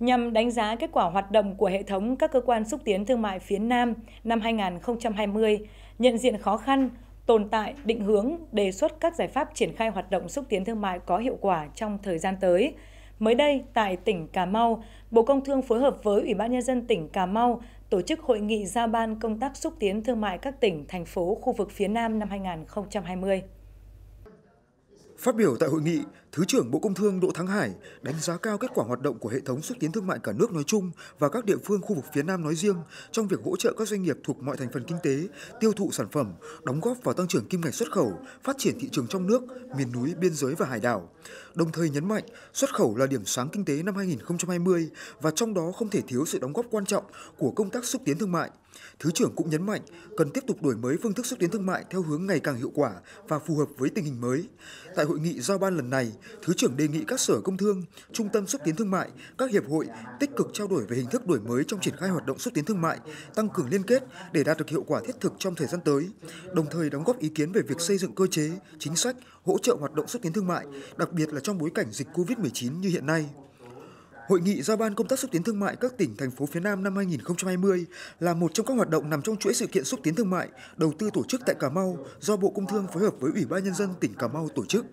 nhằm đánh giá kết quả hoạt động của hệ thống các cơ quan xúc tiến thương mại phía Nam năm 2020, nhận diện khó khăn, tồn tại, định hướng, đề xuất các giải pháp triển khai hoạt động xúc tiến thương mại có hiệu quả trong thời gian tới. Mới đây, tại tỉnh Cà Mau, Bộ Công Thương phối hợp với Ủy ban Nhân dân tỉnh Cà Mau tổ chức hội nghị giao ban công tác xúc tiến thương mại các tỉnh, thành phố, khu vực phía Nam năm 2020. Phát biểu tại hội nghị, Thứ trưởng Bộ Công Thương Đỗ Thắng Hải đánh giá cao kết quả hoạt động của hệ thống xúc tiến thương mại cả nước nói chung và các địa phương khu vực phía Nam nói riêng trong việc hỗ trợ các doanh nghiệp thuộc mọi thành phần kinh tế, tiêu thụ sản phẩm, đóng góp vào tăng trưởng kim ngạch xuất khẩu, phát triển thị trường trong nước, miền núi, biên giới và hải đảo đồng thời nhấn mạnh xuất khẩu là điểm sáng kinh tế năm 2020 và trong đó không thể thiếu sự đóng góp quan trọng của công tác xúc tiến thương mại. Thứ trưởng cũng nhấn mạnh cần tiếp tục đổi mới phương thức xúc tiến thương mại theo hướng ngày càng hiệu quả và phù hợp với tình hình mới. Tại hội nghị giao ban lần này, Thứ trưởng đề nghị các sở công thương, trung tâm xúc tiến thương mại, các hiệp hội tích cực trao đổi về hình thức đổi mới trong triển khai hoạt động xúc tiến thương mại, tăng cường liên kết để đạt được hiệu quả thiết thực trong thời gian tới, đồng thời đóng góp ý kiến về việc xây dựng cơ chế, chính sách hỗ trợ hoạt động xúc tiến thương mại, đặc biệt là trong bối cảnh dịch COVID-19 như hiện nay. Hội nghị do ban công tác xúc tiến thương mại các tỉnh, thành phố phía Nam năm 2020 là một trong các hoạt động nằm trong chuỗi sự kiện xúc tiến thương mại đầu tư tổ chức tại Cà Mau do Bộ Công Thương phối hợp với Ủy ban Nhân dân tỉnh Cà Mau tổ chức.